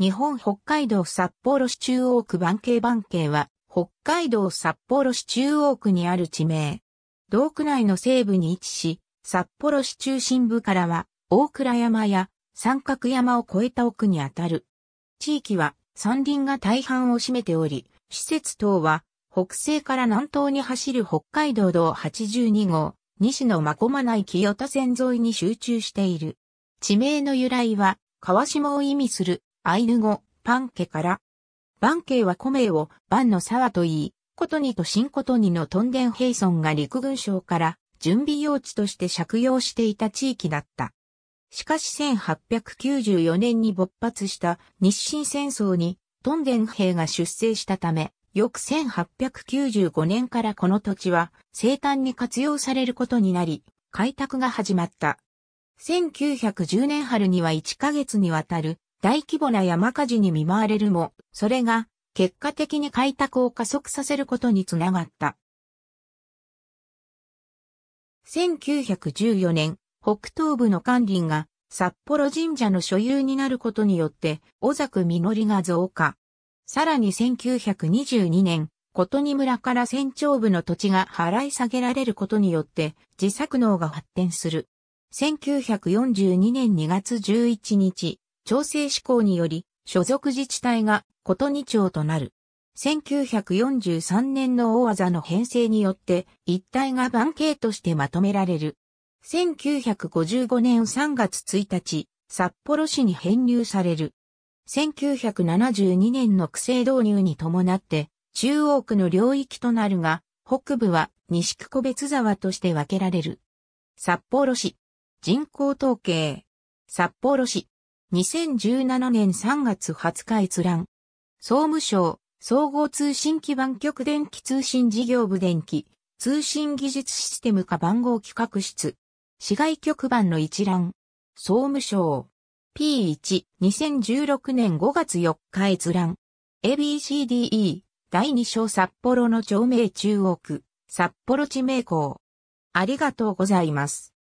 日本北海道札幌市中央区番系番系は、北海道札幌市中央区にある地名。道区内の西部に位置し、札幌市中心部からは、大倉山や三角山を越えた奥にあたる。地域は山林が大半を占めており、施設等は北西から南東に走る北海道道82号、西の真駒内清田線沿いに集中している。地名の由来は、川下を意味するアイヌ語、パンケから。バンケイは米を、バンの沢と言い、ことにと新ことにのトンデンヘイソンが陸軍省から準備用地として借用していた地域だった。しかし1894年に勃発した日清戦争にトンデン兵が出征したため、翌1895年からこの土地は生誕に活用されることになり、開拓が始まった。1910年春には1ヶ月にわたる大規模な山火事に見舞われるも、それが結果的に開拓を加速させることにつながった。1914年、北東部の管理が札幌神社の所有になることによって、小作実が増加。さらに1922年、琴に村から船長部の土地が払い下げられることによって、自作農が発展する。1942年2月11日、調整施行により、所属自治体がこと2町となる。1943年の大技の編成によって一体が番系としてまとめられる。1955年3月1日、札幌市に編入される。1972年の区政導入に伴って中央区の領域となるが、北部は西区個別沢として分けられる。札幌市。人口統計。札幌市。2017年3月20日閲覧。総務省、総合通信基盤局電気通信事業部電気、通信技術システム化番号企画室。市外局番の一覧。総務省。P1、2016年5月4日閲覧。ABCDE、第2章札幌の町名中央区、札幌地名校。ありがとうございます。